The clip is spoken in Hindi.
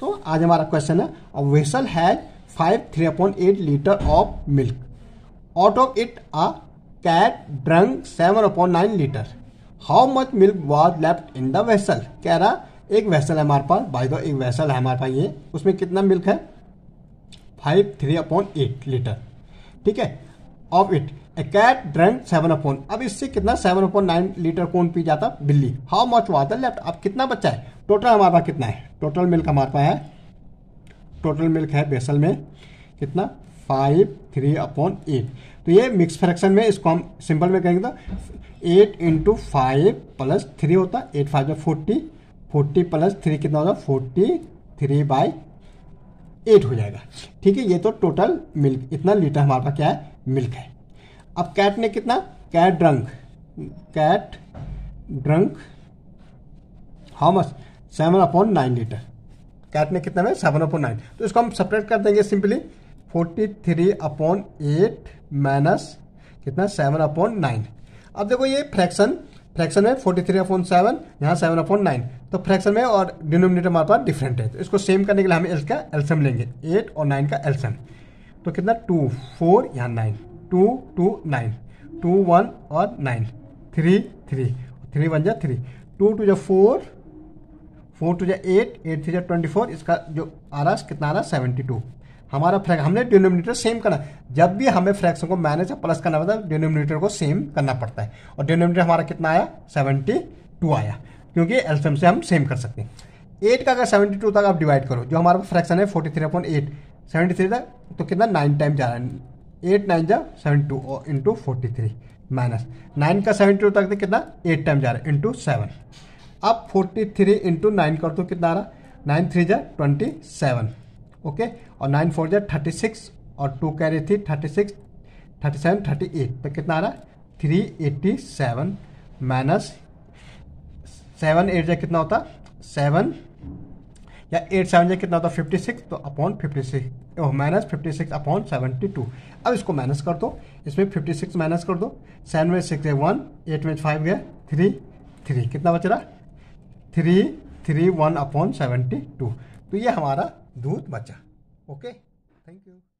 दोस्तों आज हमारा क्वेश्चन है a vessel has five three upon eight litre of milk out of it a cat drunk seven upon nine litre how much milk was left in the vessel कह रहा एक वेसल है हमारे पास भाई दो एक वेसल है हमारे पास ये उसमें कितना मिल्क है five three upon eight litre ठीक है of it cat drunk seven upon अब इससे कितना सेवन अपॉन नाइन लीटर कौन पी जाता बिल्ली how much was the left अब कितना बच्चा है टोटल हमारे पास कितना है टोटल मिल्क हमारे पास है टोटल मिल्क है बेसल में कितना फाइव थ्री अपॉन एट तो ये मिक्स फ्रैक्शन में इसको हम सिंपल में कहेंगे तो eight into five plus three होता है eight five forty forty plus three कितना होता है फोर्टी थ्री बाई एट हो जाएगा ठीक है ये तो टोटल मिल्क इतना लीटर हमारे पास क्या है मिल्क है अब कैट ने कितना cat drunk cat drunk how much seven upon nine litre cat ने कितना में सेवन अपॉइंट नाइन तो इसको हम सेपरेट कर देंगे simply forty three upon eight minus कितना सेवन अपॉन नाइन अब देखो ये फ्रैक्शन फ्रैक्शन में फोर्टी थ्री अपॉन सेवन यहाँ सेवन अपॉन नाइन तो फ्रैक्शन में और डिनोमिनेटर हमारे पास डिफरेंट है तो इसको सेम करने के लिए हम इसका एल्सम लेंगे एट और नाइन का एल्सम तो कितना टू फोर यहाँ nine two two nine two one और nine three three three one जा थ्री टू टू जा फोर फोर टू जा एट एट थ्री जा ट्वेंटी फोर इसका जो आ रहा है कितना आ रहा है सेवेंटी टू हमारा फ्रैक हमने डिनोमिनेटर सेम करना जब भी हमें फ्रैक्शन को माइनस या प्लस करना पड़ता है डिनोमिनेटर को सेम करना पड़ता है और डिनोमिनेटर हमारा कितना आया सेवेंटी टू आया क्योंकि एल्फियम से हम सेम कर सकते हैं एट का अगर सेवेंटी टू तक आप डिवाइड करो जो हमारा फ्रैक्शन है forty three upon eight seventy three तक तो कितना नाइन टाइम जा रहा है एट नाइन जा seven two into forty three minus nine का सेवन टू तक तो कितना एट टाइम जा रहा है इंटू सेवन अब फोर्टी थ्री इंटू नाइन कर दो तो कितना आ रहा नाइन थ्री जा ट्वेंटी सेवन ओके और नाइन फोर जा थर्टी सिक्स और टू कह रही थी thirty six thirty seven thirty eight तो कितना आ रहा है three eighty seven minus seven eight जा कितना होता सेवन या एट सेवन जो कितना होता है फिफ्टी सिक्स तो upon fifty six minus fifty six upon seventy two अब इसको माइनस कर दो इसमें फिफ्टी सिक्स माइनस कर दो सेवन में सिक्स है वन एट में फाइव गया थ्री थ्री कितना बच रहा three three one upon seventy two तो ये हमारा दूध बचा ओके थैंक यू